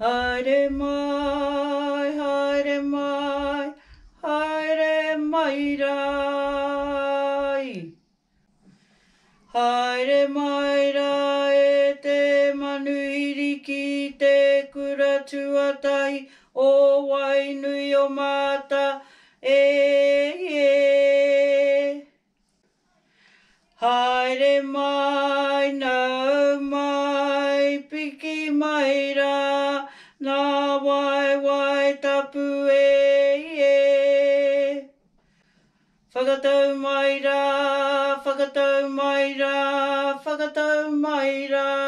Haere mai, haere mai, haere mai rai. Haere mai rai e te manuiri ki te kura tuatai o wainui o mata e e. Haere mai nai maira, nā wai wai tapu e e. Whakatau maira, whakatau maira, whakatau maira. Whakatau maira.